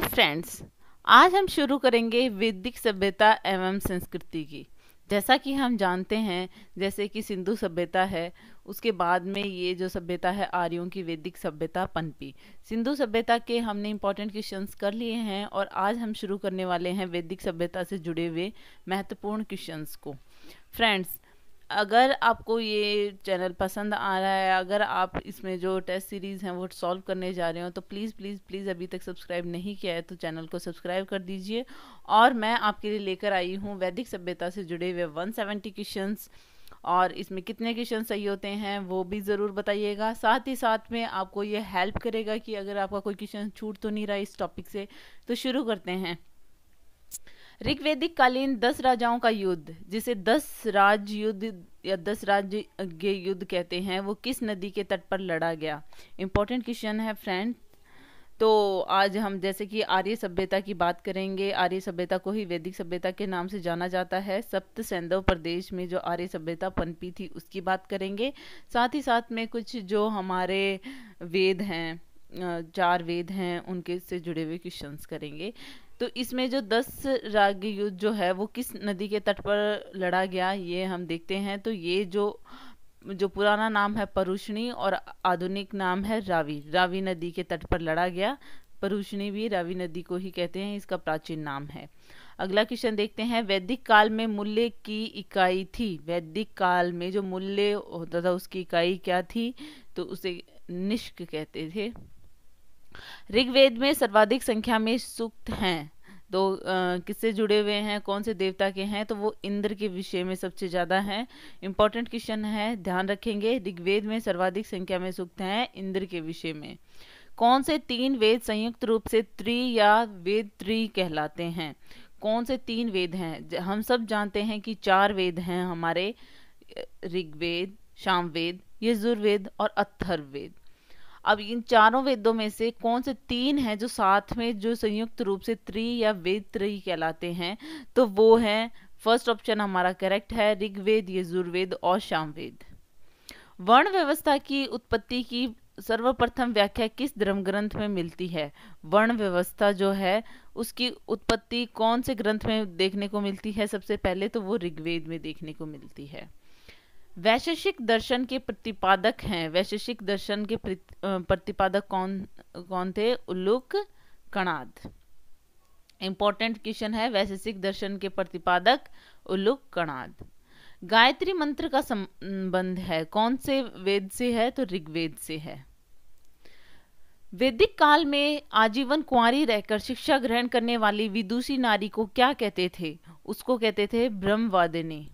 जी friends आज हम शुरू करेंगे वैदिक सभ्यता एवं संस्कृति की जैसा कि हम जानते हैं जैसे कि सिंधु सभ्यता है उसके बाद में ये जो सभ्यता है आर्यों की वैदिक सभ्यता पनपी सिंधु सभ्यता के हमने इंपॉर्टेंट क्वेश्चंस कर लिए हैं और आज हम शुरू करने वाले हैं वैदिक सभ्यता से जुड़े हुए महत्वपूर्ण क्वेश्चंस को फ्रेंड्स अगर आपको ये चैनल पसंद आ रहा है अगर आप इसमें जो टेस्ट सीरीज़ हैं वो सॉल्व करने जा रहे हो तो प्लीज़ प्लीज़ प्लीज़ अभी तक सब्सक्राइब नहीं किया है तो चैनल को सब्सक्राइब कर दीजिए और मैं आपके लिए लेकर आई हूँ वैदिक सभ्यता से जुड़े हुए वन सेवेंटी क्वेश्चन और इसमें कितने क्वेश्चन सही होते हैं वो भी ज़रूर बताइएगा साथ ही साथ में आपको ये हेल्प करेगा कि अगर आपका कोई क्वेश्चन छूट तो नहीं रहा इस टॉपिक से तो शुरू करते हैं ऋग्वेदिक कालीन दस राजाओं का युद्ध जिसे दस राज युद्ध या दस राज्य युद्ध कहते हैं वो किस नदी के तट पर लड़ा गया इम्पोर्टेंट क्वेश्चन है फ्रेंड तो आज हम जैसे कि आर्य सभ्यता की बात करेंगे आर्य सभ्यता को ही वैदिक सभ्यता के नाम से जाना जाता है सप्त सैंधव प्रदेश में जो आर्य सभ्यता पनपी थी उसकी बात करेंगे साथ ही साथ में कुछ जो हमारे वेद हैं चार वेद हैं उनके से जुड़े हुए क्वेश्चंस करेंगे तो इसमें जो दस राग युद्ध जो है वो किस नदी के तट पर लड़ा गया ये हम देखते हैं तो ये जो जो पुराना नाम है परुषणी और आधुनिक नाम है रावी रावी नदी के तट पर लड़ा गया परुषणी भी रावी नदी को ही कहते हैं इसका प्राचीन नाम है अगला क्वेश्चन देखते हैं वैदिक काल में मूल्य की इकाई थी वैदिक काल में जो मूल्य होता था उसकी इकाई क्या थी तो उसे निष्क कहते थे ऋग्वेद में सर्वाधिक संख्या में सूक्त हैं तो किससे जुड़े हुए हैं कौन से देवता के हैं तो वो इंद्र के विषय में सबसे ज़्यादा हैं इंपॉर्टेंट क्वेश्चन है ध्यान रखेंगे ऋग्वेद में सर्वाधिक संख्या में सूक्त हैं इंद्र के विषय में कौन से तीन वेद संयुक्त रूप से त्रि या वेद त्रि कहलाते हैं कौन से तीन वेद हैं हम सब जानते हैं कि चार वेद हैं हमारे ऋग्वेद वेद यजुर्वेद और अथर्ववेद अब इन चारों वेदों में से कौन से तीन हैं जो साथ में जो संयुक्त रूप से त्रि या वेद त्रयी कहलाते हैं तो वो है फर्स्ट ऑप्शन हमारा करेक्ट है ऋग्वेद यजुर्वेद और सामवेद वर्ण व्यवस्था की उत्पत्ति की सर्वप्रथम व्याख्या किस धर्म ग्रंथ में मिलती है वर्ण व्यवस्था जो है उसकी उत्पत्ति कौन से ग्रंथ में देखने को मिलती है सबसे पहले तो वो ऋग्वेद में देखने को मिलती है वैशेषिक दर्शन के प्रतिपादक हैं वैशेषिक दर्शन के प्रतिपादक कौन कौन थे उल्लुक कणाद इंपॉर्टेंट क्वेश्चन है वैशेषिक दर्शन के प्रतिपादक उल्लुक कणाद गायत्री मंत्र का संबंध है कौन से वेद से है तो ऋग्वेद से है वैदिक काल में आजीवन कुंवारी रहकर शिक्षा ग्रहण करने वाली विदुषी नारी को क्या कहते थे उसको कहते थे ब्रह्मवादिनी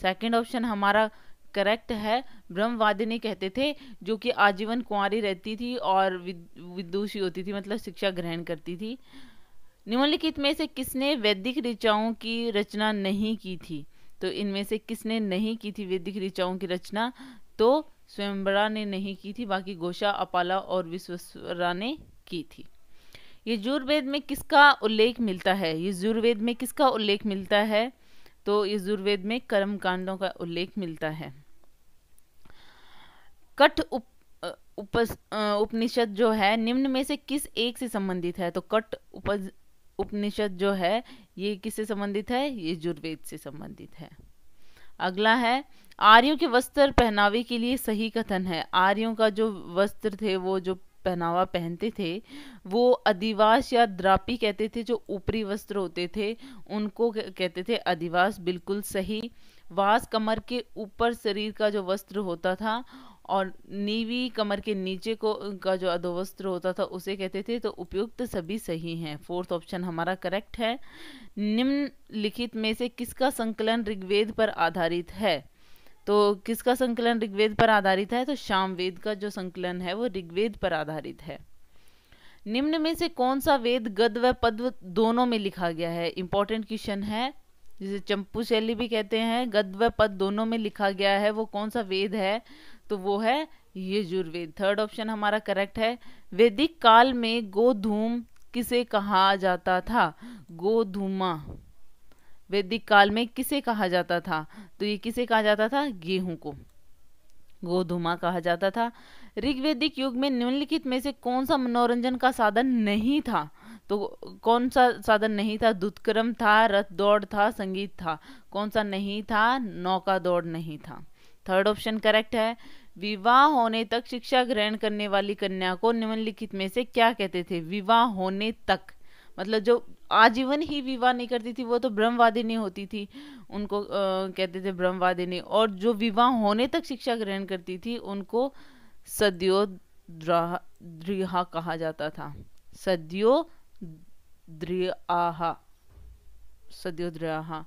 सेकंड ऑप्शन हमारा करेक्ट है ब्रह्मवादिनी कहते थे जो कि आजीवन कुंवारी रहती थी और विदुषी होती थी मतलब शिक्षा ग्रहण करती थी निम्नलिखित में से किसने वैदिक ऋचाओं की रचना नहीं की थी तो इनमें से किसने नहीं की थी वैदिक ऋचाओं की रचना तो स्वयंबरा ने नहीं की थी बाकी गोशा अपाला और विश्वस्वरा ने की थी ये जुर्वेद में किसका उल्लेख मिलता है ये जुर्वेद में किसका उल्लेख मिलता है तो ये जुर्वेद में कर्म कांडों का उल्लेख मिलता है कठ उप, उपनिषद जो है निम्न में से किस एक से संबंधित है तो कट उपज उपनिषद जो है ये किससे संबंधित है ये जुर्वेद से संबंधित है अगला है आर्यों के वस्त्र पहनावे के लिए सही कथन है आर्यों का जो वस्त्र थे वो जो पहनावा पहनते थे वो अधिवास या द्रापी कहते थे जो ऊपरी वस्त्र होते थे उनको कहते थे अधिवास बिल्कुल सही वास कमर के ऊपर शरीर का जो वस्त्र होता था और नीवी कमर के नीचे को का जो अधोवस्त्र होता था उसे कहते थे तो उपयुक्त सभी सही हैं फोर्थ ऑप्शन हमारा करेक्ट है निम्नलिखित में से किसका संकलन ऋग्वेद पर आधारित है तो किसका संकलन ऋग्वेद पर आधारित है तो वेद का जो संकलन है वो ऋग्वेद पर आधारित है निम्न में से कौन सा वेद गद व पद्व दोनों में लिखा गया है इंपॉर्टेंट क्वेश्चन है जिसे चंपू शैली भी कहते हैं गद व पद दोनों में लिखा गया है वो कौन सा वेद है तो वो है यजुर्वेद थर्ड ऑप्शन हमारा करेक्ट है वैदिक काल में गोधूम किसे कहा जाता था गोधूमा वैदिक काल में किसे कहा जाता था तो ये किसे कहा जाता था गेहूं को गोधूमा कहा जाता था ऋग्वेदिक युग में निम्नलिखित में से कौन सा मनोरंजन का साधन नहीं था तो कौन सा साधन नहीं था दुत्क्रम था रथ दौड़ था संगीत था कौन सा नहीं था नौका दौड़ नहीं था थर्ड ऑप्शन करेक्ट है विवाह होने तक शिक्षा ग्रहण करने वाली कन्या को निम्नलिखित में से क्या कहते थे विवाह होने तक मतलब जो आजीवन ही विवाह नहीं करती थी वो तो ब्रह्मवादिनी होती थी उनको आ, कहते थे ब्रह्मवादिनी और जो विवाह होने तक शिक्षा ग्रहण करती थी उनको सद्यो द्रिहा कहा जाता था सद्यो सद्योद्रिहा सद्योद्रिहा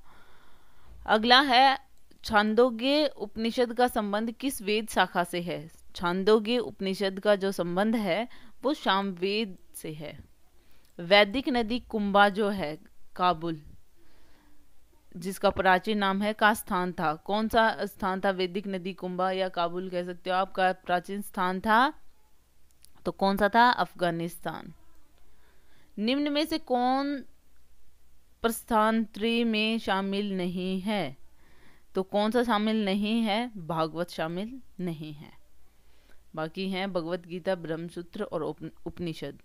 अगला है छांदोग्य उपनिषद का संबंध किस वेद शाखा से है छांदोग्य उपनिषद का जो संबंध है वो शाम वेद से है वैदिक नदी कुंभा जो है काबुल जिसका प्राचीन नाम है का स्थान था कौन सा स्थान था वैदिक नदी कुंभा या काबुल कह सकते हो आपका प्राचीन स्थान था तो कौन सा था अफगानिस्तान निम्न में से कौन प्रस्थान में शामिल नहीं है तो कौन सा शामिल नहीं है भागवत शामिल नहीं है बाकी हैं भगवत गीता ब्रह्मसूत्र और उपनिषद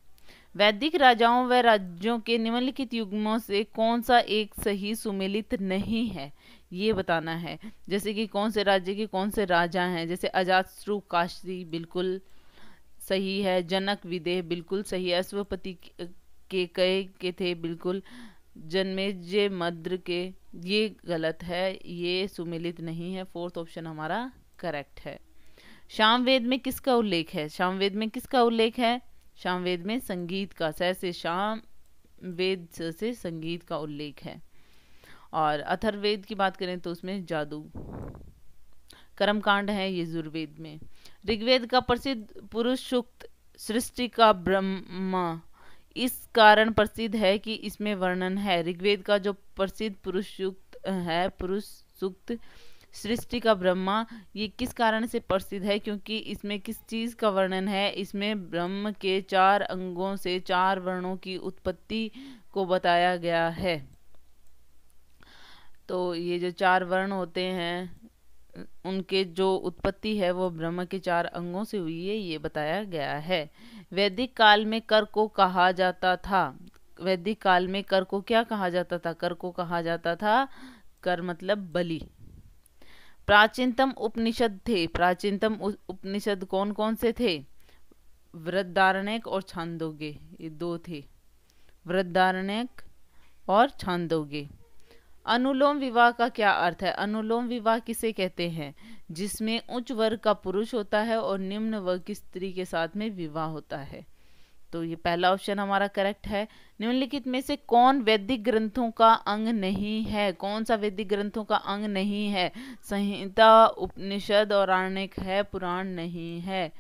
वैदिक राजाओं व राज्यों के निम्नलिखित युग्मों से कौन सा एक सही सुमेलित नहीं है ये बताना है जैसे कि कौन से राज्य के कौन से राजा हैं जैसे अजातश्रु काशी बिल्कुल सही है जनक विदेह बिल्कुल सही है अश्वपति के कहे के थे बिल्कुल जन्मेजय मद्र के ये गलत है ये सुमिलित नहीं है फोर्थ ऑप्शन हमारा करेक्ट है शामवेद में किसका उल्लेख है शामवेद में किसका उल्लेख है शामवेद में संगीत का सह से शाम वेद से संगीत का उल्लेख है और अथर्वेद की बात करें तो उसमें जादू कर्मकांड है ये जुर्वेद में ऋग्वेद का प्रसिद्ध पुरुष सूक्त सृष्टि का ब्रह्मा इस कारण प्रसिद्ध है कि इसमें वर्णन है ऋग्वेद का जो प्रसिद्ध पुरुष सूक्त है पुरुष सूक्त सृष्टि का ब्रह्मा ये किस कारण से प्रसिद्ध है क्योंकि इसमें किस चीज़ का वर्णन है इसमें ब्रह्म के चार अंगों से चार वर्णों की उत्पत्ति को बताया गया है तो ये जो चार वर्ण होते हैं उनके जो उत्पत्ति है वो ब्रह्म के चार अंगों से हुई है ये बताया गया है वैदिक काल में कर को कहा जाता था वैदिक काल में कर को क्या कहा जाता था कर को कहा जाता था कर मतलब बलि प्राचीनतम उपनिषद थे प्राचीनतम उपनिषद कौन कौन से थे वृद्धारण्यक और छांदोगे ये दो थे वृद्धारण्यक और छांदोगे अनुलोम विवाह का क्या अर्थ है अनुलोम विवाह किसे कहते हैं जिसमें उच्च वर्ग का पुरुष होता है और निम्न वर्ग की स्त्री के साथ में विवाह होता है तो ये पहला ऑप्शन हमारा करेक्ट है निम्नलिखित में से कौन वैदिक ग्रंथों का अंग नहीं है कौन सा वैदिक ग्रंथों का अंग नहीं है संहिता उपनिषद और आर्णिक है पुराण नहीं है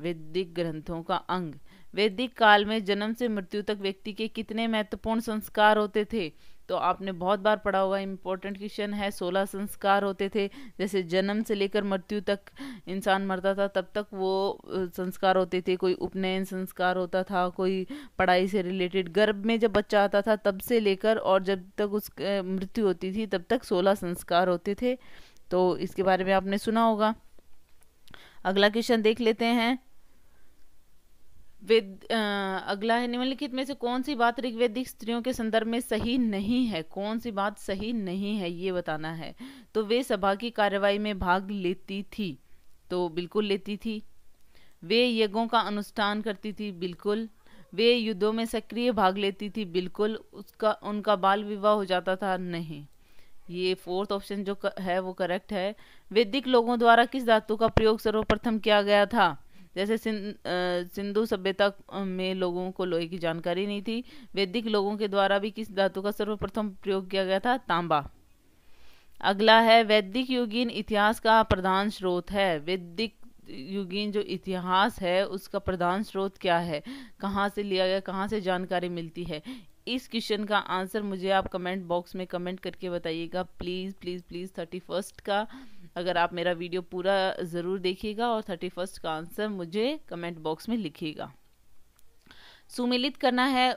वैदिक ग्रंथों का अंग वैदिक काल में जन्म से मृत्यु तक व्यक्ति के कितने महत्वपूर्ण संस्कार होते थे तो आपने बहुत बार पढ़ा होगा इम्पोर्टेंट क्वेश्चन है सोलह संस्कार होते थे जैसे जन्म से लेकर मृत्यु तक इंसान मरता था तब तक वो संस्कार होते थे कोई उपनयन संस्कार होता था कोई पढ़ाई से रिलेटेड गर्भ में जब बच्चा आता था तब से लेकर और जब तक उस मृत्यु होती थी तब तक सोलह संस्कार होते थे तो इसके बारे में आपने सुना होगा अगला क्वेश्चन देख लेते हैं वेद अगला है निम्नलिखित में से कौन सी बात ऋग्वेदिक स्त्रियों के संदर्भ में सही नहीं है कौन सी बात सही नहीं है ये बताना है तो वे सभा की कार्यवाही में भाग लेती थी तो बिल्कुल लेती थी वे यज्ञों का अनुष्ठान करती थी बिल्कुल वे युद्धों में सक्रिय भाग लेती थी बिल्कुल उसका उनका बाल विवाह हो जाता था नहीं ये फोर्थ ऑप्शन जो है वो करेक्ट है वैदिक लोगों द्वारा किस धातु का प्रयोग सर्वप्रथम किया गया था जैसे सिंधु सभ्यता में लोगों को लोहे की जानकारी नहीं थी वैदिक लोगों के द्वारा भी किस धातु का सर्वप्रथम प्रयोग किया गया था तांबा अगला है वैदिक युगीन इतिहास का प्रधान स्रोत है वैदिक युगीन जो इतिहास है उसका प्रधान स्रोत क्या है कहाँ से लिया गया कहाँ से जानकारी मिलती है इस क्वेश्चन का आंसर मुझे आप कमेंट बॉक्स में कमेंट करके बताइएगा please please please thirty first का अगर आप मेरा वीडियो पूरा ज़रूर देखिएगा और थर्टी फर्स्ट का आंसर मुझे कमेंट बॉक्स में लिखिएगा सुमिलित करना है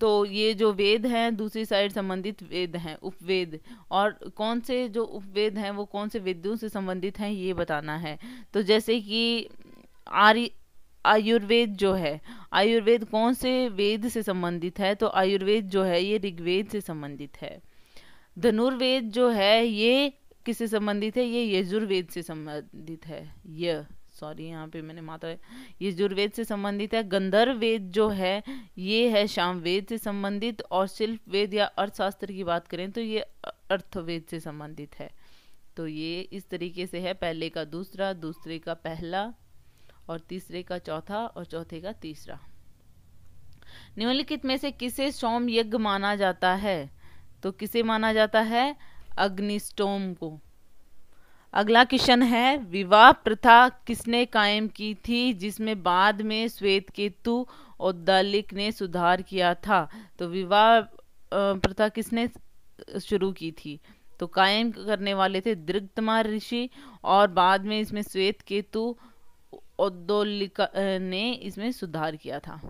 तो ये जो वेद हैं दूसरी साइड संबंधित वेद हैं उपवेद और कौन से जो उपवेद हैं वो कौन से वेदों से संबंधित हैं ये बताना है तो जैसे कि आर्य आयुर्वेद जो है आयुर्वेद कौन से वेद से संबंधित है तो आयुर्वेद जो है ये ऋग्वेद से संबंधित है धनुर्वेद जो है ये किससे संबंधित है ये यजुर्वेद से संबंधित है य सॉरी यहाँ पे मैंने माता ये यजुर्वेद से संबंधित है गंधर्व वेद जो है ये है शाम वेद से संबंधित और शिल्प वेद या अर्थशास्त्र की बात करें तो ये अर्थवेद से संबंधित है तो ये इस तरीके से है पहले का दूसरा दूसरे का पहला और तीसरे का चौथा और चौथे का तीसरा निम्नलिखित में से किसे सौम यज्ञ माना जाता है तो किसे माना जाता है अग्निस्टोम को अगला क्वेश्चन है विवाह प्रथा किसने कायम की थी जिसमें बाद में श्वेत केतु और दलिक ने सुधार किया था तो विवाह प्रथा किसने शुरू की थी तो कायम करने वाले थे दृग्तमार ऋषि और बाद में इसमें श्वेत केतु औद्दोलिका ने इसमें सुधार किया था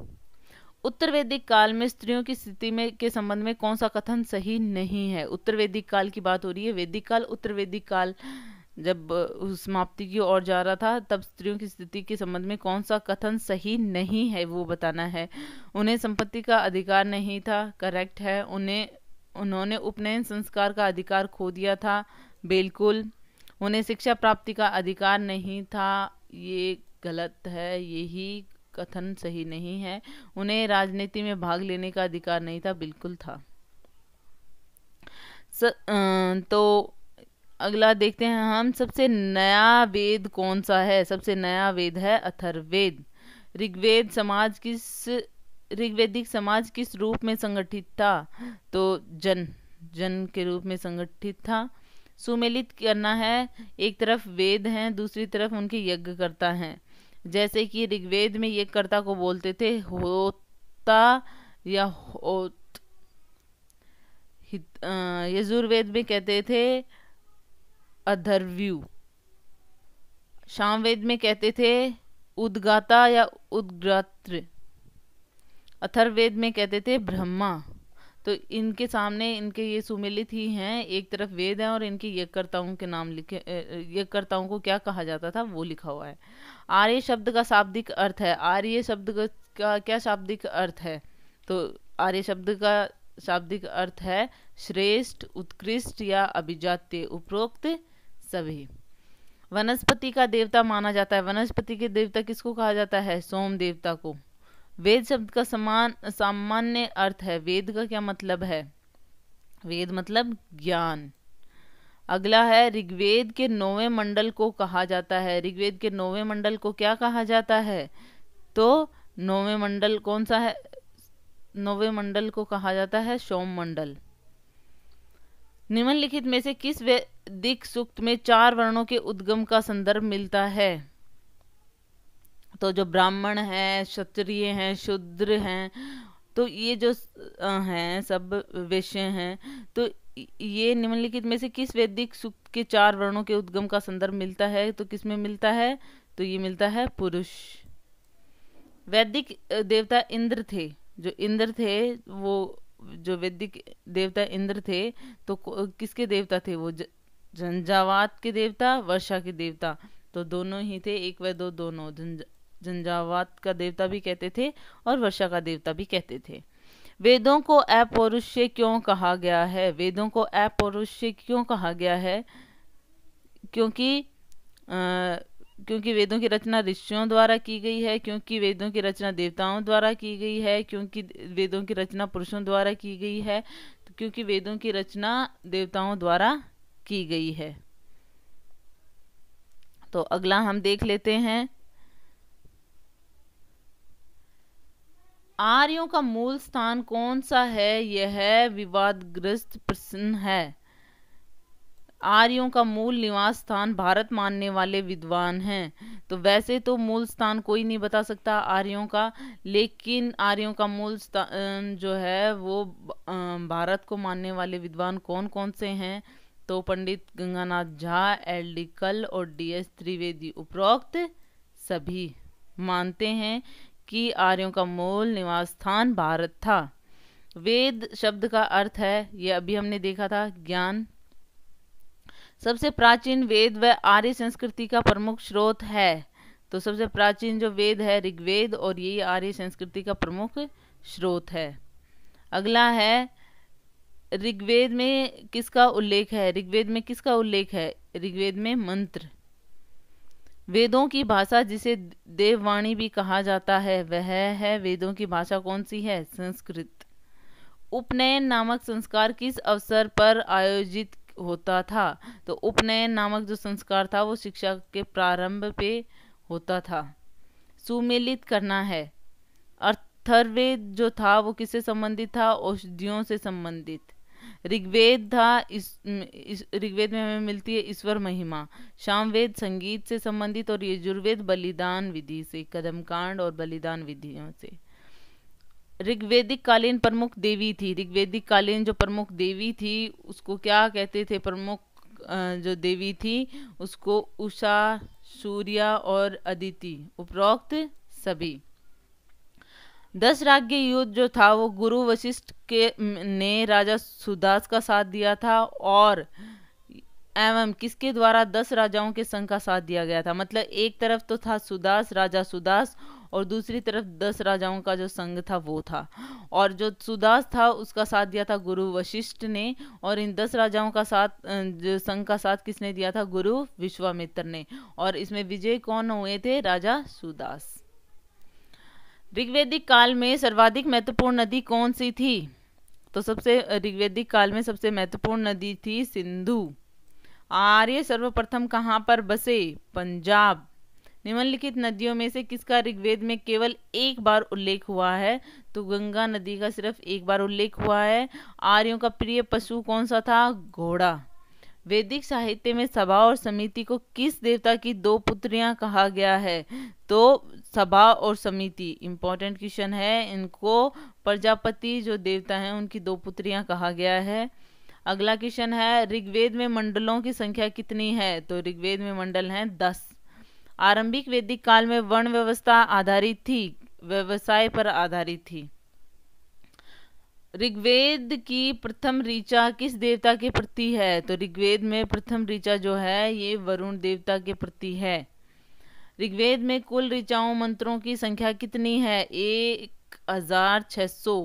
उत्तर वैदिक काल में स्त्रियों की स्थिति में के संबंध में कौन सा कथन सही नहीं है उत्तर वैदिक काल की बात हो रही है वैदिक काल उत्तर वैदिक काल जब समाप्ति की ओर जा रहा था तब स्त्रियों की स्थिति के संबंध में कौन सा कथन सही नहीं है वो बताना है उन्हें संपत्ति का अधिकार नहीं था करेक्ट है उन्हें उन्होंने उपनयन संस्कार का अधिकार खो दिया था बिल्कुल उन्हें शिक्षा प्राप्ति का अधिकार नहीं था ये गलत है यही कथन सही नहीं है उन्हें राजनीति में भाग लेने का अधिकार नहीं था बिल्कुल था स, आ, तो अगला देखते हैं हम सबसे नया वेद कौन सा है सबसे नया वेद है अथर्वेद ऋग्वेद समाज किस ऋग्वेदिक समाज किस रूप में संगठित था तो जन जन के रूप में संगठित था सुमेलित करना है एक तरफ वेद हैं दूसरी तरफ उनके यज्ञ करता है जैसे कि ऋग्वेद में एक कर्ता को बोलते थे होता या होत यजुर्वेद में कहते थे अधर्व्यू शामवेद में कहते थे उद्गाता या उद्गात्र अथर्वेद में कहते थे ब्रह्मा तो इनके सामने इनके ये सुमेलित ही हैं एक तरफ वेद हैं और इनके यज्ञकर्ताओं के नाम लिखे यज्ञकर्ताओं को क्या कहा जाता था वो लिखा हुआ है आर्य शब्द का शाब्दिक अर्थ है आर्य शब्द का क्या शाब्दिक अर्थ है तो आर्य शब्द का शाब्दिक अर्थ है श्रेष्ठ उत्कृष्ट या अभिजात्य उपरोक्त सभी वनस्पति का देवता माना जाता है वनस्पति के देवता किसको कहा जाता है सोम देवता को वेद शब्द का समान सामान्य अर्थ है वेद का क्या मतलब है वेद मतलब ज्ञान अगला है ऋग्वेद के नौवें मंडल को कहा जाता है ऋग्वेद के नौवें मंडल को क्या कहा जाता है तो नौवें मंडल कौन सा है नौवें मंडल को कहा जाता है सोम मंडल निम्नलिखित में से किस वैदिक सूक्त में चार वर्णों के उद्गम का संदर्भ मिलता है तो जो ब्राह्मण हैं क्षत्रिय हैं शूद्र हैं तो ये जो हैं सब वैश्य हैं तो ये निम्नलिखित में से किस वैदिक सूक्त के चार वर्णों के उद्गम का संदर्भ मिलता है तो किस में मिलता है तो ये मिलता है पुरुष वैदिक देवता इंद्र थे जो इंद्र थे वो जो वैदिक देवता इंद्र थे तो किसके देवता थे वो झंझावात के देवता वर्षा के देवता तो दोनों ही थे एक व दो दोनों झंझावात का देवता भी कहते थे और वर्षा का देवता भी कहते थे वेदों को अपौरुष्य क्यों कहा गया है वेदों को अपौरुष्य क्यों कहा गया है क्योंकि आ, क्योंकि वेदों की रचना ऋषियों द्वारा की गई है क्योंकि वेदों की रचना देवताओं द्वारा की गई है क्योंकि वेदों की रचना पुरुषों द्वारा की गई है तो क्योंकि वेदों की रचना देवताओं द्वारा की गई है तो अगला हम देख लेते हैं आर्यों का मूल स्थान कौन सा है यह विवादग्रस्त प्रश्न है आर्यों का मूल निवास स्थान भारत मानने वाले विद्वान हैं तो वैसे तो मूल स्थान कोई नहीं बता सकता आर्यों का लेकिन आर्यों का मूल स्थान जो है वो भारत को मानने वाले विद्वान कौन कौन से हैं तो पंडित गंगानाथ झा एल डी कल और डी एस त्रिवेदी उपरोक्त सभी मानते हैं कि आर्यों का मूल निवास स्थान भारत था वेद शब्द का अर्थ है ये अभी हमने देखा था ज्ञान सबसे प्राचीन वेद व आर्य संस्कृति का प्रमुख स्रोत है तो सबसे प्राचीन जो वेद है ऋग्वेद और ये आर्य संस्कृति का प्रमुख स्रोत है अगला है ऋग्वेद में किसका उल्लेख है ऋग्वेद में किसका उल्लेख है ऋग्वेद में मंत्र वेदों की भाषा जिसे देववाणी भी कहा जाता है वह है वेदों की भाषा कौन सी है संस्कृत उपनयन नामक संस्कार किस अवसर पर आयोजित होता था तो उपनयन नामक जो संस्कार था वो शिक्षा के प्रारंभ पे होता था सुमेलित करना है अर्थर्वेद जो था वो किससे संबंधित था औषधियों से संबंधित ऋग्वेद था इस, इस ऋग्वेद में हमें मिलती है ईश्वर महिमा शामवेद संगीत से संबंधित और यजुर्वेद बलिदान विधि से कदम कांड और बलिदान विधियों से ऋग्वेदिक कालीन प्रमुख देवी थी ऋग्वेदिक कालीन जो प्रमुख देवी थी उसको क्या कहते थे प्रमुख जो देवी थी उसको उषा सूर्या और अदिति उपरोक्त सभी दस राज्य युद्ध जो था वो गुरु वशिष्ठ के ने राजा सुदास का साथ दिया था और एवं किसके द्वारा दस राजाओं के संघ का साथ दिया गया था मतलब एक तरफ तो था सुदास राजा सुदास और दूसरी तरफ दस राजाओं का जो संघ था वो था और जो सुदास था उसका साथ दिया था गुरु वशिष्ठ ने और इन दस राजाओं का साथ संघ का साथ किसने दिया था गुरु विश्वामित्र ने और इसमें विजय कौन हुए थे राजा सुदास ऋग्वेदिक काल में सर्वाधिक महत्वपूर्ण नदी कौन सी थी तो सबसे ऋग्वेदिक काल में सबसे महत्वपूर्ण नदी थी सिंधु आर्य सर्वप्रथम कहाँ पर बसे पंजाब निम्नलिखित नदियों में से किसका ऋग्वेद में केवल एक बार उल्लेख हुआ है तो गंगा नदी का सिर्फ एक बार उल्लेख हुआ है आर्यों का प्रिय पशु कौन सा था घोड़ा वैदिक साहित्य में सभा और समिति को किस देवता की दो पुत्रियां कहा गया है तो सभा और समिति इम्पोर्टेंट क्वेश्चन है इनको प्रजापति जो देवता हैं उनकी दो पुत्रियां कहा गया है अगला क्वेश्चन है ऋग्वेद में मंडलों की संख्या कितनी है तो ऋग्वेद में मंडल हैं दस आरंभिक वैदिक काल में वर्ण व्यवस्था आधारित थी व्यवसाय पर आधारित थी ऋग्वेद की प्रथम ऋचा किस देवता के प्रति है तो ऋग्वेद में प्रथम ऋचा जो है ये वरुण देवता के प्रति है ऋग्वेद में कुल ऋचाओं मंत्रों की संख्या कितनी है एक हजार छ सौ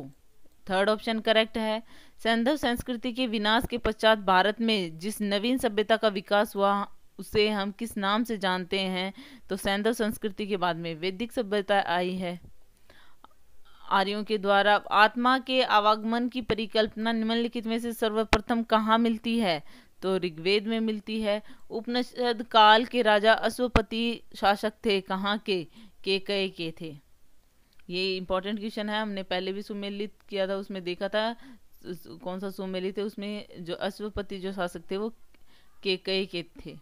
थर्ड ऑप्शन करेक्ट है सैंधव संस्कृति के विनाश के पश्चात भारत में जिस नवीन सभ्यता का विकास हुआ उसे हम किस नाम से जानते हैं तो सैंधव संस्कृति के बाद में वैदिक सभ्यता आई है आर्यों के द्वारा आत्मा के आवागमन की परिकल्पना निम्नलिखित में से सर्वप्रथम कहाँ मिलती है तो ऋग्वेद में मिलती है उपनिषद काल के राजा अश्वपति शासक थे कहाँ के के कह के थे ये इम्पोर्टेंट क्वेश्चन है हमने पहले भी सुमेलित किया था उसमें देखा था कौन सा सुमेलित है उसमें जो अश्वपति जो शासक थे वो के कह के थे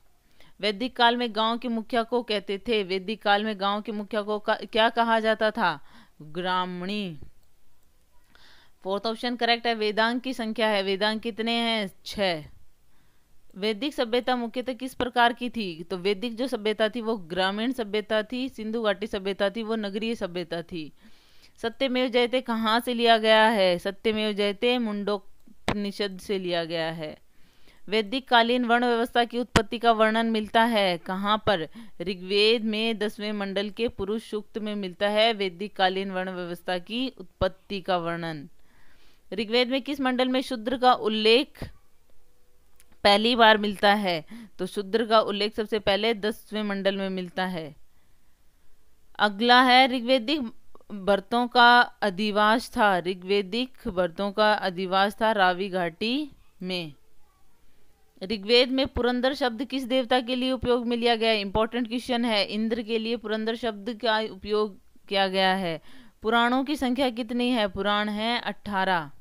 वैदिक काल में गांव के मुखिया को कहते थे वैदिक काल में गांव के मुखिया को क्या कहा जाता था ग्रामणी फोर्थ ऑप्शन करेक्ट है वेदांग की संख्या है वेदांग कितने हैं छ वैदिक सभ्यता मुख्यतः किस प्रकार की थी तो वैदिक जो सभ्यता थी वो ग्रामीण सभ्यता थी सिंधु घाटी सभ्यता थी वो नगरीय सभ्यता थी सत्यमेव जयते कहाँ से लिया गया है सत्यमेव जयते मुंडोपनिषद से लिया गया है वैदिक कालीन वर्ण व्यवस्था की उत्पत्ति का वर्णन मिलता है कहाँ पर ऋग्वेद में दसवें मंडल के पुरुष सूक्त में मिलता है वैदिक कालीन वर्ण व्यवस्था की उत्पत्ति का वर्णन ऋग्वेद में किस मंडल में शुद्र का उल्लेख पहली बार मिलता है तो शुद्र का उल्लेख सबसे पहले दसवें मंडल में मिलता है अगला है ऋग्वेदिक बर्तों का अधिवास था ऋग्वेदिक बर्तों का अधिवास था रावी घाटी में ऋग्वेद में पुरंदर शब्द किस देवता के लिए उपयोग में लिया गया है इंपॉर्टेंट क्वेश्चन है इंद्र के लिए पुरंदर शब्द का उपयोग किया गया है पुराणों की संख्या कितनी है पुराण है अट्ठारह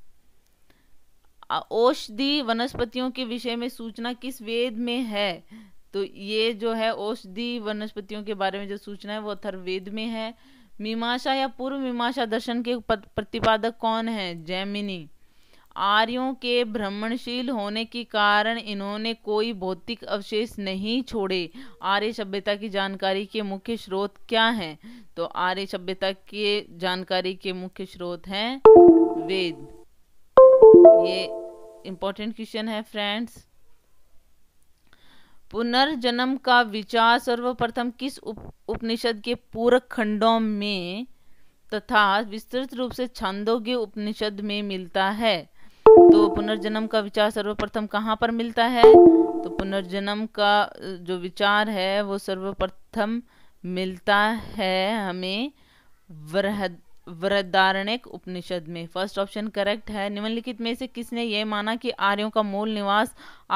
औषधि वनस्पतियों के विषय में सूचना किस वेद में है तो ये जो है औषधि वनस्पतियों के बारे में जो सूचना है वो अथर्वेद में है मीमाशा या पूर्व मीमाशा दर्शन के प्रतिपादक कौन है जैमिनी आर्यों के भ्रमणशील होने के कारण इन्होंने कोई भौतिक अवशेष नहीं छोड़े आर्य सभ्यता की जानकारी के मुख्य स्रोत क्या हैं तो आर्य सभ्यता के जानकारी के मुख्य स्रोत हैं वेद ये इम्पोर्टेंट क्वेश्चन है फ्रेंड्स पुनर्जन्म का विचार सर्वप्रथम किस उप, उपनिषद के पूरक खंडों में तथा विस्तृत रूप से छंदोग्य उपनिषद में मिलता है तो पुनर्जन्म का विचार सर्वप्रथम कहाँ पर मिलता है तो पुनर्जन्म का जो विचार है वो सर्वप्रथम मिलता है हमें वृहद उपनिषद में फर्स्ट ऑप्शन करेक्ट है निम्नलिखित में से किसने यह माना कि आर्यों का मूल निवास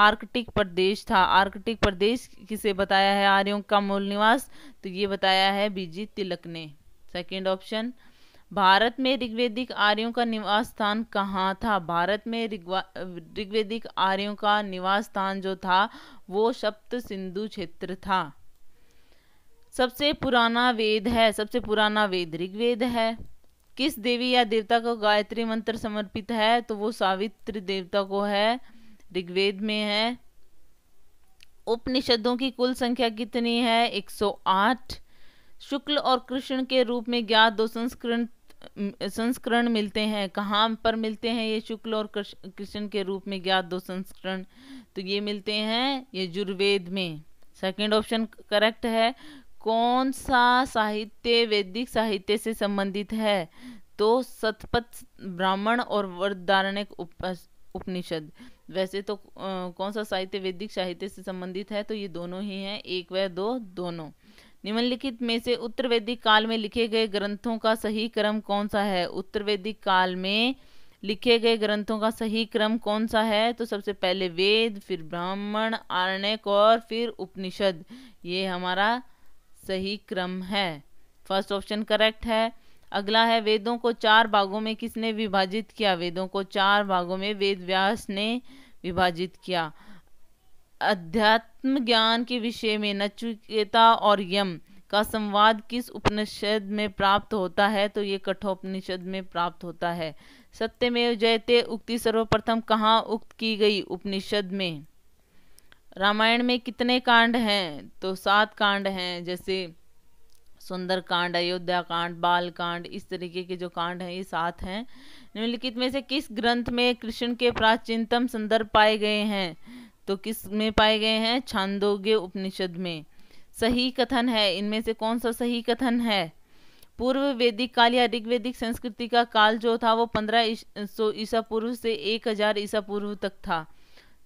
आर्कटिक प्रदेश था आर्कटिक प्रदेश किसे बताया है आर्यों का मूल निवास तो ये बताया है बीजी तिलक ने सेकंड ऑप्शन भारत में ऋग्वेदिक आर्यों का निवास स्थान कहाँ था भारत में ऋग्वेदिक आर्यों का निवास स्थान जो था वो सप्त सिंधु क्षेत्र था सबसे पुराना वेद है सबसे पुराना वेद ऋग्वेद है किस देवी या देवता को गायत्री मंत्र समर्पित है तो वो सावित्री देवता को है ऋग्वेद में है उपनिषदों की कुल संख्या कितनी है 108 शुक्ल और कृष्ण के रूप में ज्ञात दो संस्कृत संस्करण मिलते हैं कहाँ पर मिलते हैं ये शुक्ल और कृष्ण के रूप में ज्ञात दो संस्करण तो ये मिलते हैं ये जुर्वेद में सेकंड ऑप्शन करेक्ट है कौन सा साहित्य वैदिक साहित्य से संबंधित है तो सतपथ ब्राह्मण और वर्धारणिक उपनिषद वैसे तो कौन सा साहित्य वैदिक साहित्य से संबंधित है तो ये दोनों ही हैं एक व दो दोनों निम्नलिखित में से उत्तर वैदिक काल में लिखे गए ग्रंथों का सही क्रम कौन सा है उत्तर वैदिक काल में लिखे गए ग्रंथों का सही क्रम कौन सा है तो सबसे पहले वेद फिर ब्राह्मण आर्णक और फिर उपनिषद ये हमारा सही क्रम है फर्स्ट ऑप्शन करेक्ट है अगला है वेदों को चार भागों में किसने विभाजित किया वेदों को चार भागों में वेद व्यास ने विभाजित किया अध्यात्म ज्ञान के विषय में नचुकेता और यम का संवाद किस उपनिषद में प्राप्त होता है तो ये कठोपनिषद में प्राप्त होता है में जयते उक्ति सर्वप्रथम कहाँ उक्त की गई उपनिषद में रामायण में कितने कांड हैं तो सात कांड हैं जैसे सुंदर कांड अयोध्या कांड बाल कांड इस तरीके के जो कांड हैं ये सात हैं निम्नलिखित में से किस ग्रंथ में कृष्ण के प्राचीनतम संदर्भ पाए गए हैं तो किस में पाए गए हैं छांदोग्य उपनिषद में सही कथन है इनमें से कौन सा सही कथन है पूर्व वैदिक काल या ऋग्वेदिक संस्कृति का काल जो था वो पंद्रह सौ ईसा पूर्व से एक हजार ईसा पूर्व तक था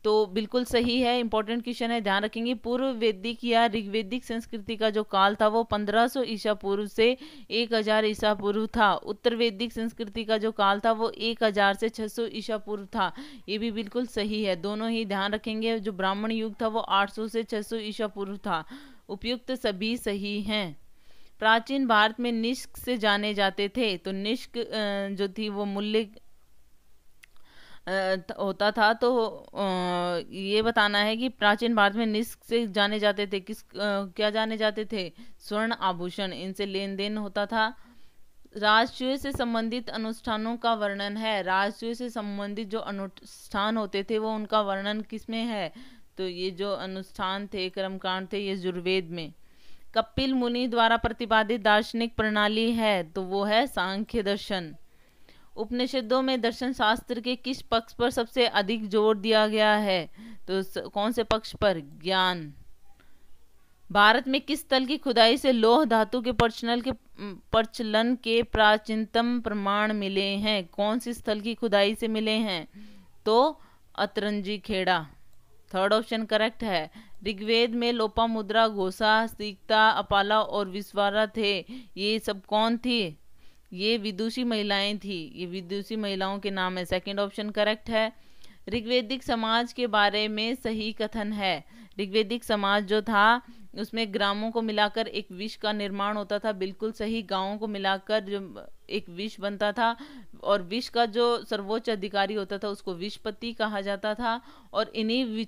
तो बिल्कुल सही है इंपॉर्टेंट क्वेश्चन है ध्यान रखेंगे पूर्व वैदिक या ऋग्वेदिक संस्कृति का जो काल था वो 1500 ईसा पूर्व से 1000 ईसा पूर्व था उत्तर वैदिक संस्कृति का जो काल था वो 1000 से 600 ईसा पूर्व था ये भी बिल्कुल सही है दोनों ही ध्यान रखेंगे जो ब्राह्मण युग था वो आठ से 600 ईसा पूर्व था उपयुक्त सभी सही हैं प्राचीन भारत में निष्क से जाने जाते थे तो निष्क जो थी वो मूल्य होता था तो ये बताना है कि प्राचीन भारत में निस्क से जाने जाते थे किस क्या जाने जाते थे स्वर्ण आभूषण इनसे लेन देन होता था राजस्व से संबंधित अनुष्ठानों का वर्णन है राजस्व से संबंधित जो अनुष्ठान होते थे वो उनका वर्णन किसमें है तो ये जो अनुष्ठान थे कर्मकांड थे ये जुर्वेद में कपिल मुनि द्वारा प्रतिपादित दार्शनिक प्रणाली है तो वो है सांख्य दर्शन उपनिषदों में दर्शन शास्त्र के किस पक्ष पर सबसे अधिक जोर दिया गया है तो कौन से पक्ष पर ज्ञान भारत में किस तल की खुदाई से लोह धातु के प्रचलन के प्रचलन के प्राचीनतम प्रमाण मिले हैं कौन सी स्थल की खुदाई से मिले हैं तो Atranji Khera third option correct है ऋग्वेद में लोपा मुद्रा घोषा सीखता अपाला और विस्वारा थे ये सब कौन थी ये विदुषी महिलाएं थी ये विदुषी महिलाओं के नाम है सेकंड ऑप्शन करेक्ट है ऋग्वेदिक समाज के बारे में सही कथन है ऋग्वेदिक समाज जो था उसमें ग्रामों को मिलाकर एक विष का निर्माण होता था बिल्कुल सही गांवों को मिलाकर जो एक विष बनता था और विष का जो सर्वोच्च अधिकारी होता था उसको विषपति कहा जाता था और इन्हीं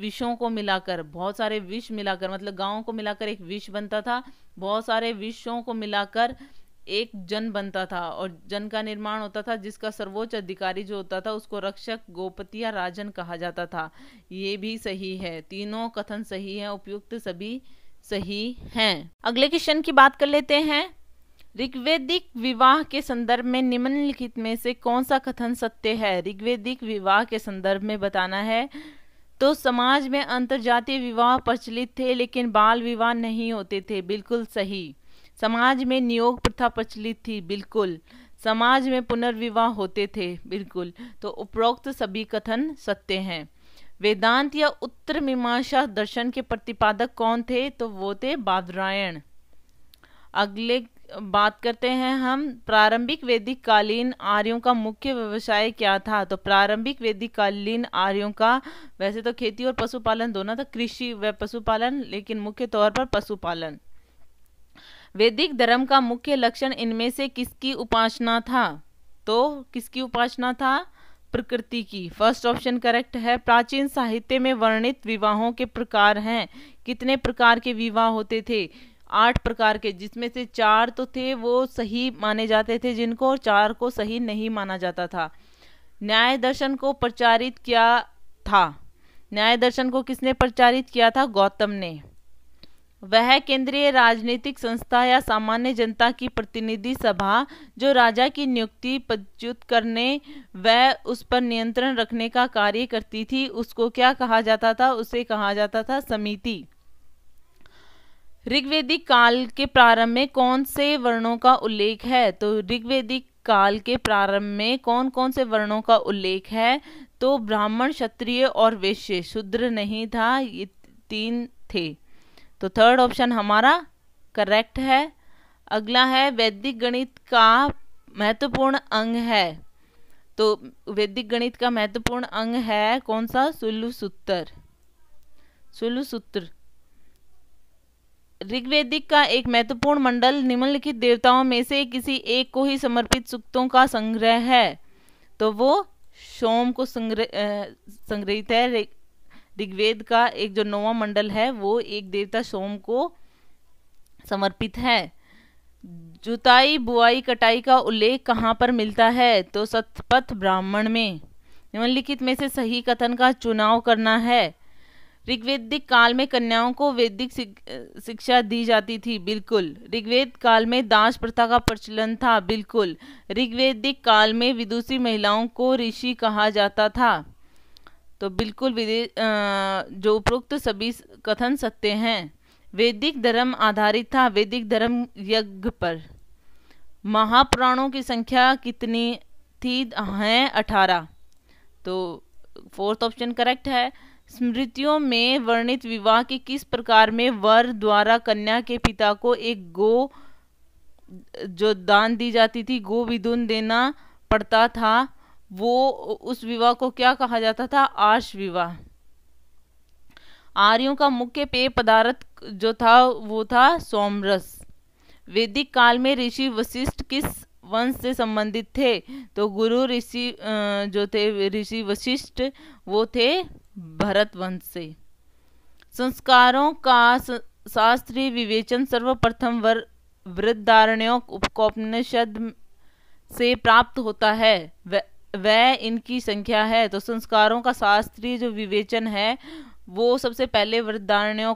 विषों को मिलाकर बहुत सारे विष मिलाकर मतलब गाँव को मिलाकर एक विष बनता था बहुत सारे विषों को मिलाकर एक जन बनता था और जन का निर्माण होता था जिसका सर्वोच्च अधिकारी जो होता था उसको रक्षक गोपति या राजन कहा जाता था ये भी सही है तीनों कथन सही है उपयुक्त सभी सही हैं अगले क्वेश्चन की बात कर लेते हैं ऋग्वेदिक विवाह के संदर्भ में निम्नलिखित में से कौन सा कथन सत्य है ऋग्वेदिक विवाह के संदर्भ में बताना है तो समाज में अंतर्जातीय विवाह प्रचलित थे लेकिन बाल विवाह नहीं होते थे बिल्कुल सही समाज में नियोग प्रथा प्रचलित थी बिल्कुल समाज में पुनर्विवाह होते थे बिल्कुल तो उपरोक्त सभी कथन सत्य हैं वेदांत या उत्तर मीमांसा दर्शन के प्रतिपादक कौन थे तो वो थे बादरायण अगले बात करते हैं हम प्रारंभिक वैदिक कालीन आर्यों का मुख्य व्यवसाय क्या था तो प्रारंभिक वैदिक कालीन आर्यों का वैसे तो खेती और पशुपालन दोनों था कृषि व पशुपालन लेकिन मुख्य तौर पर पशुपालन वैदिक धर्म का मुख्य लक्षण इनमें से किसकी उपासना था तो किसकी उपासना था प्रकृति की फर्स्ट ऑप्शन करेक्ट है प्राचीन साहित्य में वर्णित विवाहों के प्रकार हैं कितने प्रकार के विवाह होते थे आठ प्रकार के जिसमें से चार तो थे वो सही माने जाते थे जिनको और चार को सही नहीं माना जाता था न्याय दर्शन को प्रचारित किया था न्याय दर्शन को किसने प्रचारित किया था गौतम ने वह केंद्रीय राजनीतिक संस्था या सामान्य जनता की प्रतिनिधि सभा जो राजा की नियुक्ति पदच्युत करने व उस पर नियंत्रण रखने का कार्य करती थी उसको क्या कहा जाता था उसे कहा जाता था समिति ऋग्वेदिक काल के प्रारंभ में कौन से वर्णों का उल्लेख है तो ऋग्वेदिक काल के प्रारंभ में कौन कौन से वर्णों का उल्लेख है तो ब्राह्मण क्षत्रिय और वैश्य शूद्र नहीं था ये तीन थे तो थर्ड ऑप्शन हमारा करेक्ट है अगला है वैदिक गणित का महत्वपूर्ण अंग है तो वैदिक गणित का महत्वपूर्ण अंग है कौन सा सुल्लु सूत्र सुल्लु सूत्र ऋग्वेदिक का एक महत्वपूर्ण मंडल निम्नलिखित देवताओं में से किसी एक को ही समर्पित सूक्तों का संग्रह है तो वो सोम को संग्रह संग्रहित है ऋग्वेद का एक जो नौवा मंडल है वो एक देवता सोम को समर्पित है जुताई बुआई कटाई का उल्लेख कहाँ पर मिलता है तो सतपथ ब्राह्मण में निम्नलिखित में से सही कथन का चुनाव करना है ऋग्वेदिक काल में कन्याओं को वैदिक शिक्षा दी जाती थी बिल्कुल ऋग्वेद काल में दास प्रथा का प्रचलन था बिल्कुल ऋग्वेदिक काल में विदुषी महिलाओं को ऋषि कहा जाता था तो बिल्कुल जो उपरोक्त सभी कथन सत्य हैं वैदिक धर्म आधारित था वैदिक धर्म यज्ञ पर महापुराणों की संख्या कितनी थी हैं अठारह तो फोर्थ ऑप्शन करेक्ट है स्मृतियों में वर्णित विवाह के किस प्रकार में वर द्वारा कन्या के पिता को एक गो जो दान दी जाती थी गो विदुन देना पड़ता था वो उस विवाह को क्या कहा जाता था आर्ष विवाह आर्यों का मुख्य पेय पदार्थ जो था वो था सोमरस वैदिक काल में ऋषि वशिष्ठ किस वंश से संबंधित थे तो गुरु ऋषि जो थे ऋषि वशिष्ठ वो थे भरत वंश से संस्कारों का शास्त्रीय विवेचन सर्वप्रथम वर वृद्धारण्यों उपकोपनिषद से प्राप्त होता है वह इनकी संख्या है तो संस्कारों का शास्त्रीय जो विवेचन है वो सबसे पहले वृद्धारण्यों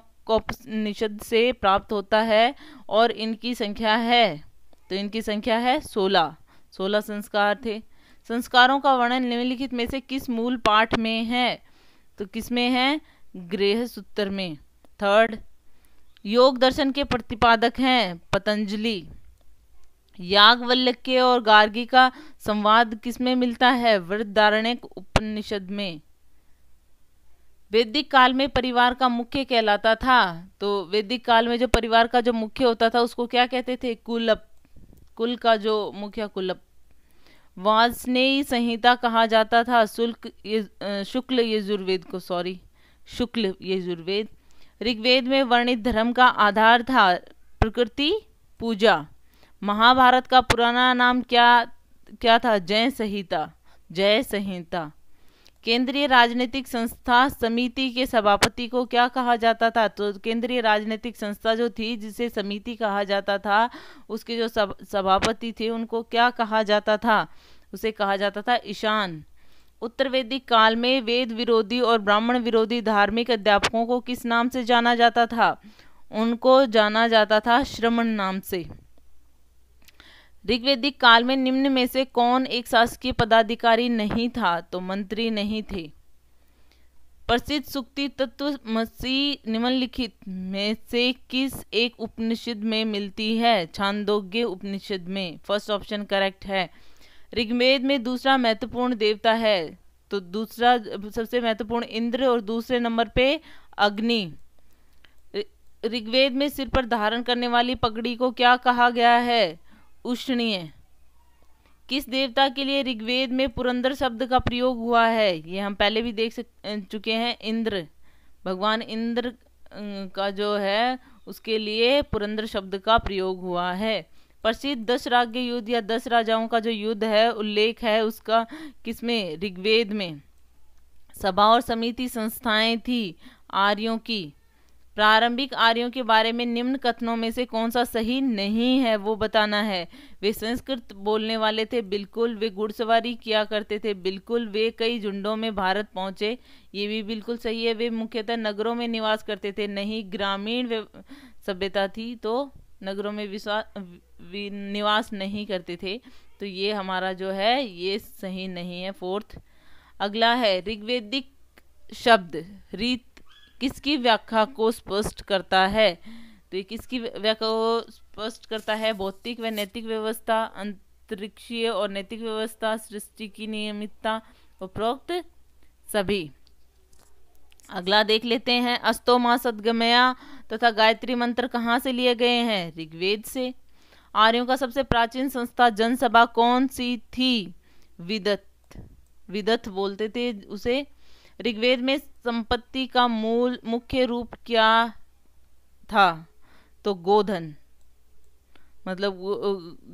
निषद से प्राप्त होता है और इनकी संख्या है तो इनकी संख्या है सोलह सोलह संस्कार थे संस्कारों का वर्णन निम्नलिखित में से किस मूल पाठ में है तो किस में है गृह सूत्र में थर्ड योग दर्शन के प्रतिपादक हैं पतंजलि के और गार्गी का संवाद किसमें मिलता है वृद्धारण्यक उपनिषद में वैदिक काल में परिवार का मुख्य कहलाता था तो वैदिक काल में जो परिवार का जो मुख्य होता था उसको क्या कहते थे कुलप कुल का जो मुख्य कुलप वाजनेयी संहिता कहा जाता था शुल्क ये शुक्ल यजुर्वेद को सॉरी शुक्ल यजुर्वेद ऋग्वेद में वर्णित धर्म का आधार था प्रकृति पूजा महाभारत का पुराना नाम क्या क्या था जय संहिता जय संहिता केंद्रीय राजनीतिक संस्था समिति के सभापति को क्या कहा जाता था तो केंद्रीय राजनीतिक संस्था जो थी जिसे समिति कहा जाता था उसके जो सब सभापति थे उनको क्या कहा जाता था उसे कहा जाता था ईशान उत्तर वैदिक काल में वेद विरोधी और ब्राह्मण विरोधी धार्मिक अध्यापकों को किस नाम से जाना जाता था उनको जाना जाता था श्रमण नाम से ऋग्वेदिक काल में निम्न में से कौन एक शासकीय पदाधिकारी नहीं था तो मंत्री नहीं थे प्रसिद्ध सुक्ति तत्व मसी निम्नलिखित में से किस एक उपनिषद में मिलती है छांदोग्य उपनिषद में फर्स्ट ऑप्शन करेक्ट है ऋग्वेद में दूसरा महत्वपूर्ण देवता है तो दूसरा सबसे महत्वपूर्ण इंद्र और दूसरे नंबर पे अग्नि ऋग्वेद में सिर पर धारण करने वाली पगड़ी को क्या कहा गया है उष्णीय किस देवता के लिए ऋग्वेद में पुरंदर शब्द का प्रयोग हुआ है ये हम पहले भी देख चुके हैं इंद्र भगवान इंद्र का जो है उसके लिए पुरंदर शब्द का प्रयोग हुआ है प्रसिद्ध दस राज्य युद्ध या दस राजाओं का जो युद्ध है उल्लेख है उसका किसमें ऋग्वेद में सभा और समिति संस्थाएं थी आर्यों की प्रारंभिक आर्यों के बारे में निम्न कथनों में से कौन सा सही नहीं है वो बताना है वे संस्कृत बोलने वाले थे बिल्कुल वे घुड़सवारी किया करते थे बिल्कुल वे कई झुंडों में भारत पहुंचे ये भी बिल्कुल सही है वे मुख्यतः नगरों में निवास करते थे नहीं ग्रामीण सभ्यता थी तो नगरों में विश्वास निवास नहीं करते थे तो ये हमारा जो है ये सही नहीं है फोर्थ अगला है ऋग्वेदिक शब्द रीत किसकी व्याख्या को स्पष्ट करता है तो ये किसकी व्याख्या को स्पष्ट करता है भौतिक व नैतिक व्यवस्था अंतरिक्षीय और नैतिक व्यवस्था सृष्टि की नियमितता उपरोक्त सभी अगला देख लेते हैं अस्तो अस्तोमा सदगमया तथा तो गायत्री मंत्र कहाँ से लिए गए हैं ऋग्वेद से आर्यों का सबसे प्राचीन संस्था जनसभा कौन सी थी विदत विदत बोलते थे उसे ऋग्वेद में संपत्ति का मूल मुख्य रूप क्या था तो गोधन मतलब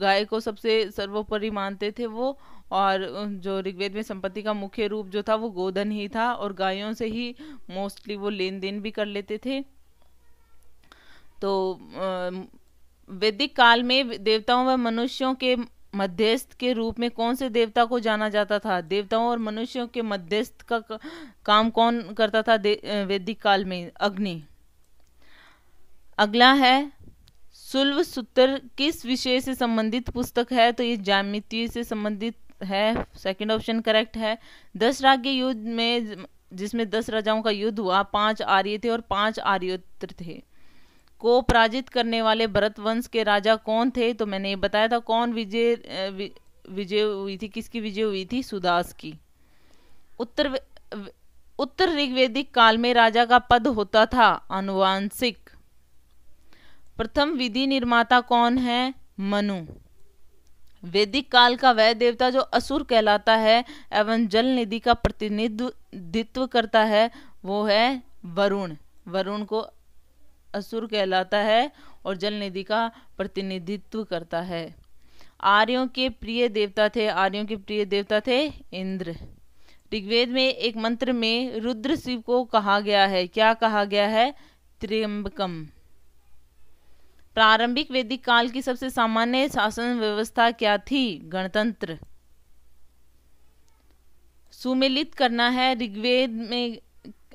गाय को सबसे सर्वोपरि मानते थे वो और जो ऋग्वेद में संपत्ति का मुख्य रूप जो था वो गोधन ही था और गायों से ही मोस्टली वो लेन देन भी कर लेते थे तो वैदिक काल में देवताओं व मनुष्यों के मध्यस्थ के रूप में कौन से देवता को जाना जाता था देवताओं और मनुष्यों के मध्यस्थ का काम कौन करता था वैदिक काल में अग्नि अगला है सुल्व सूत्र किस विषय से संबंधित पुस्तक है तो ये जामिति से संबंधित है सेकंड ऑप्शन करेक्ट है दस राज्य युद्ध में जिसमें दस राजाओं का युद्ध हुआ पांच आर्य थे और पांच आर्योत्र थे को पराजित करने वाले भरत वंश के राजा कौन थे तो मैंने ये बताया था कौन विजय विजय हुई थी किसकी विजय हुई थी सुदास की उत्तर उत्तर ऋग्वेदिक काल में राजा का पद होता था अनुवांशिक प्रथम विधि निर्माता कौन है मनु वैदिक काल का वह देवता जो असुर कहलाता है एवं जल निधि का प्रतिनिधित्व करता है वो है वरुण वरुण को असुर कहलाता है और जल निधि का प्रतिनिधित्व करता है आर्यों के प्रिय देवता थे आर्यों के प्रिय देवता थे इंद्र ऋग्वेद में एक मंत्र में रुद्र शिव को कहा गया है क्या कहा गया है त्रियम्बकम प्रारंभिक वैदिक काल की सबसे सामान्य शासन व्यवस्था क्या थी गणतंत्र सुमेलित करना है ऋग्वेद में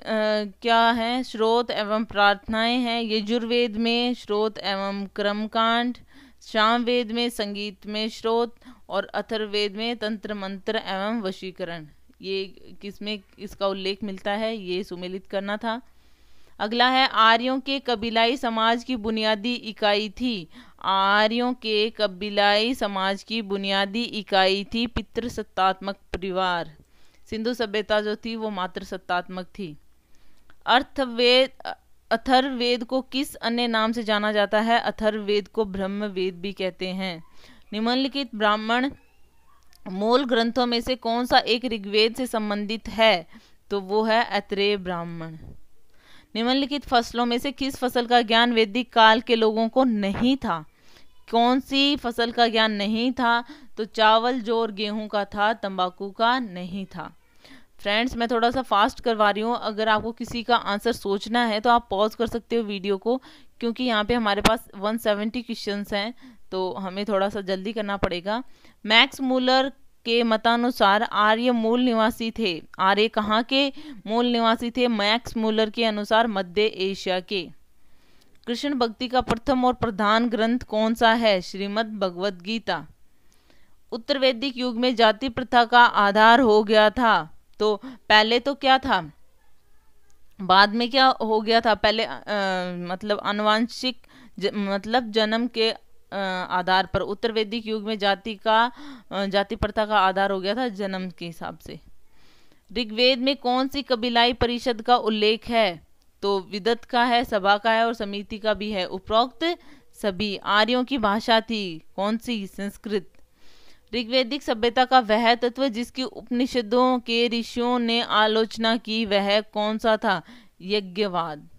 क्या हैं स्रोत एवं प्रार्थनाएं हैं यजुर्वेद में स्रोत एवं क्रमकांड श्याम वेद में संगीत में स्रोत और अथर्वेद में तंत्र मंत्र एवं वशीकरण ये किसमें इसका उल्लेख मिलता है ये सुमेलित करना था अगला है आर्यों के कबीलाई समाज की बुनियादी इकाई थी आर्यों के कबीलाई समाज की बुनियादी इकाई थी पितृसत्तात्मक परिवार सिंधु सभ्यता जो थी वो मातृसत्तात्मक थी अर्थवेद अथर्वेद को किस अन्य नाम से जाना जाता है अथर्वेद को ब्रह्म वेद भी कहते हैं निम्नलिखित ब्राह्मण मूल ग्रंथों में से कौन सा एक ऋग्वेद से संबंधित है तो वो है अत्रेय ब्राह्मण निम्नलिखित फसलों में से किस फसल का ज्ञान वैदिक काल के लोगों को नहीं था कौन सी फसल का ज्ञान नहीं था तो चावल जो गेहूं का था तंबाकू का नहीं था फ्रेंड्स मैं थोड़ा सा फास्ट करवा रही हूँ अगर आपको किसी का आंसर सोचना है तो आप पॉज कर सकते हो वीडियो को क्योंकि यहाँ पे हमारे पास 170 क्वेश्चन हैं तो हमें थोड़ा सा जल्दी करना पड़ेगा मैक्स मूलर के मतानुसार आर्य मूल निवासी थे आर्य कहाँ के मूल निवासी थे मैक्स मूलर के अनुसार मध्य एशिया के कृष्ण भक्ति का प्रथम और प्रधान ग्रंथ कौन सा है श्रीमद भगवद गीता उत्तर वैदिक युग में जाति प्रथा का आधार हो गया था तो पहले तो क्या था बाद में क्या हो गया था पहले आ, मतलब अनुवांशिक ज, मतलब जन्म के आधार पर उत्तर वैदिक युग में जाति का जाति प्रथा का आधार हो गया था जन्म के हिसाब से ऋग्वेद में कौन सी कबीलाई परिषद का उल्लेख है तो विदत का है सभा का है और समिति का भी है उपरोक्त सभी आर्यों की भाषा थी कौन सी संस्कृत ऋग्वेदिक सभ्यता का वह तत्व जिसकी उपनिषदों के ऋषियों ने आलोचना की वह कौन सा था यज्ञवाद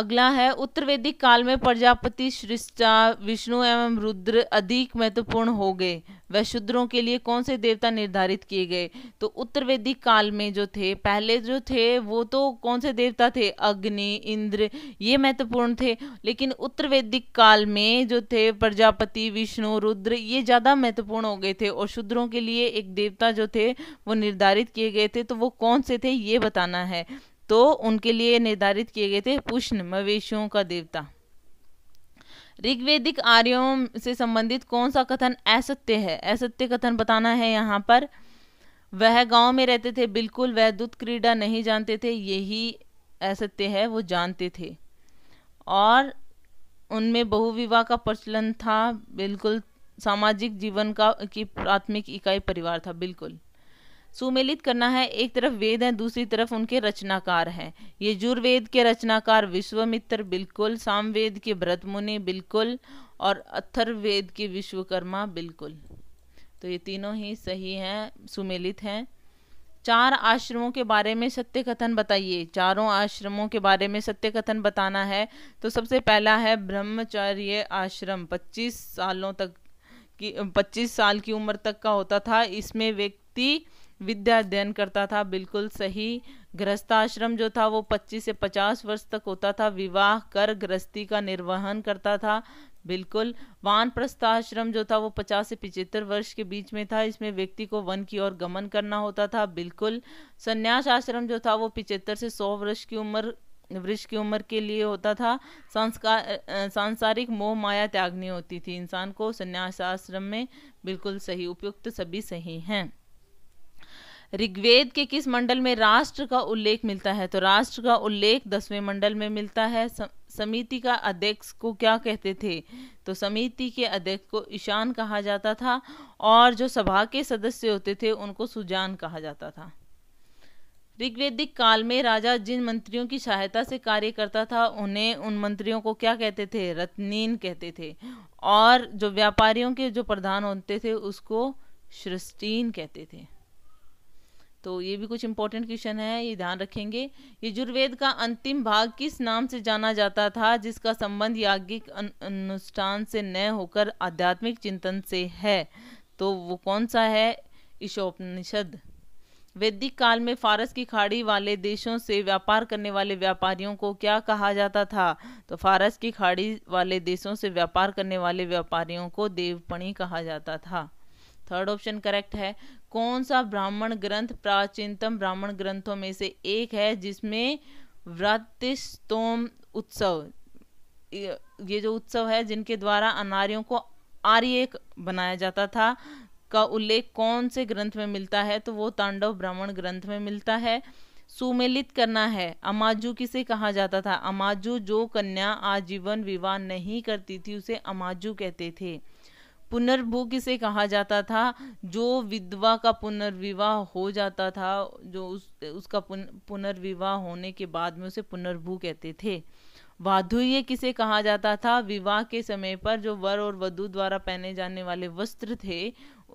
अगला है उत्तर वैदिक काल में प्रजापति श्रिष्टा विष्णु एवं रुद्र अधिक महत्वपूर्ण हो गए वह शूद्रों के लिए कौन से देवता निर्धारित किए गए तो उत्तर वैदिक काल में जो थे पहले जो थे वो तो कौन से देवता थे अग्नि इंद्र ये महत्वपूर्ण थे लेकिन उत्तर वैदिक काल में जो थे प्रजापति विष्णु रुद्र ये ज़्यादा महत्वपूर्ण हो गए थे और शूद्रों के लिए एक देवता जो थे वो निर्धारित किए गए थे तो वो कौन से थे ये बताना है तो उनके लिए निर्धारित किए गए थे पुष्ण मवेशियों का देवता ऋग्वेदिक आर्यों से संबंधित कौन सा कथन असत्य है असत्य कथन बताना है यहाँ पर वह गांव में रहते थे बिल्कुल वह दुत क्रीड़ा नहीं जानते थे यही असत्य है वो जानते थे और उनमें बहुविवाह का प्रचलन था बिल्कुल सामाजिक जीवन का की प्राथमिक इकाई परिवार था बिल्कुल सुमेलित करना है एक तरफ वेद हैं दूसरी तरफ उनके रचनाकार हैं ये जुर्वेद के रचनाकार विश्वमित्र बिल्कुल सामवेद के भरत मुनि बिल्कुल और अथर्वेद के विश्वकर्मा बिल्कुल तो ये तीनों ही सही हैं सुमेलित हैं चार आश्रमों के बारे में सत्य कथन बताइए चारों आश्रमों के बारे में सत्य कथन बताना है तो सबसे पहला है ब्रह्मचर्य आश्रम 25 सालों तक की 25 साल की उम्र तक का होता था इसमें व्यक्ति विद्या अध्ययन करता था बिल्कुल सही गृहस्थाश्रम जो था वो 25 से 50 वर्ष तक होता था विवाह कर गृहस्थी का निर्वहन करता था बिल्कुल वान प्रस्थाश्रम जो था वो 50 से पिचहत्तर वर्ष के बीच में था इसमें व्यक्ति को वन की ओर गमन करना होता था बिल्कुल संन्यास आश्रम जो था वो पिचहत्तर से सौ वर्ष की उम्र वृक्ष की उम्र के लिए होता था संस्कार सांसारिक मोह माया त्यागनी होती थी इंसान को संन्यास आश्रम में बिल्कुल सही उपयुक्त सभी सही हैं ऋग्वेद के किस मंडल में राष्ट्र का उल्लेख मिलता है तो राष्ट्र का उल्लेख दसवें मंडल में मिलता है समिति का अध्यक्ष को क्या कहते थे तो समिति के अध्यक्ष को ईशान कहा जाता था और जो सभा के सदस्य होते थे उनको सुजान कहा जाता था ऋग्वेदिक काल में राजा जिन मंत्रियों की सहायता से कार्य करता था उन्हें उन मंत्रियों को क्या कहते थे रत्नीन कहते थे और जो व्यापारियों के जो प्रधान होते थे उसको सृष्टीन कहते थे तो ये भी कुछ इंपॉर्टेंट क्वेश्चन है ये ध्यान रखेंगे यजुर्वेद का अंतिम भाग किस नाम से जाना जाता था जिसका संबंध याज्ञिक अनुष्ठान से न होकर आध्यात्मिक चिंतन से है तो वो कौन सा है ईशोपनिषद वैदिक काल में फारस की खाड़ी वाले देशों से व्यापार करने वाले व्यापारियों को क्या कहा जाता था तो फारस की खाड़ी वाले देशों से व्यापार करने वाले व्यापारियों को देवपणी कहा जाता था थर्ड ऑप्शन करेक्ट है कौन सा ब्राह्मण ग्रंथ प्राचीनतम ब्राह्मण ग्रंथों में से एक है जिसमें व्रतिस्तोम उत्सव ये जो उत्सव है जिनके द्वारा अनार्यों को आर्य बनाया जाता था का उल्लेख कौन से ग्रंथ में मिलता है तो वो तांडव ब्राह्मण ग्रंथ में मिलता है सुमेलित करना है अमाजू किसे कहा जाता था अमाजू जो कन्या आजीवन विवाह नहीं करती थी उसे अमाजू कहते थे पुनर्भू किसे कहा जाता था जो विधवा का पुनर्विवाह हो जाता था जो उस उसका पुन पुनर्विवाह होने के बाद में उसे पुनर्भू कहते थे वाधुर्य किसे कहा जाता था विवाह के समय पर जो वर और वधु द्वारा पहने जाने वाले वस्त्र थे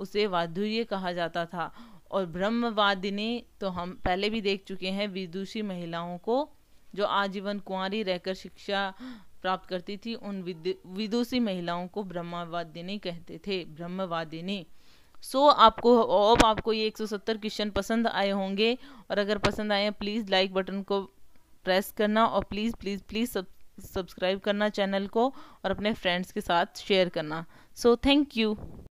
उसे वाधुर्य कहा जाता था और ब्रह्मवादिनी तो हम पहले भी देख चुके हैं विदुषी महिलाओं को जो आजीवन कुंवारी रहकर शिक्षा प्राप्त करती थी उन विदुषी महिलाओं को ब्रह्मवादिनी कहते थे ब्रह्मवादिनी सो so, आपको अब आपको ये 170 क्वेश्चन पसंद आए होंगे और अगर पसंद आए प्लीज़ लाइक बटन को प्रेस करना और प्लीज़ प्लीज़ प्लीज़ सब सब्सक्राइब करना चैनल को और अपने फ्रेंड्स के साथ शेयर करना सो थैंक यू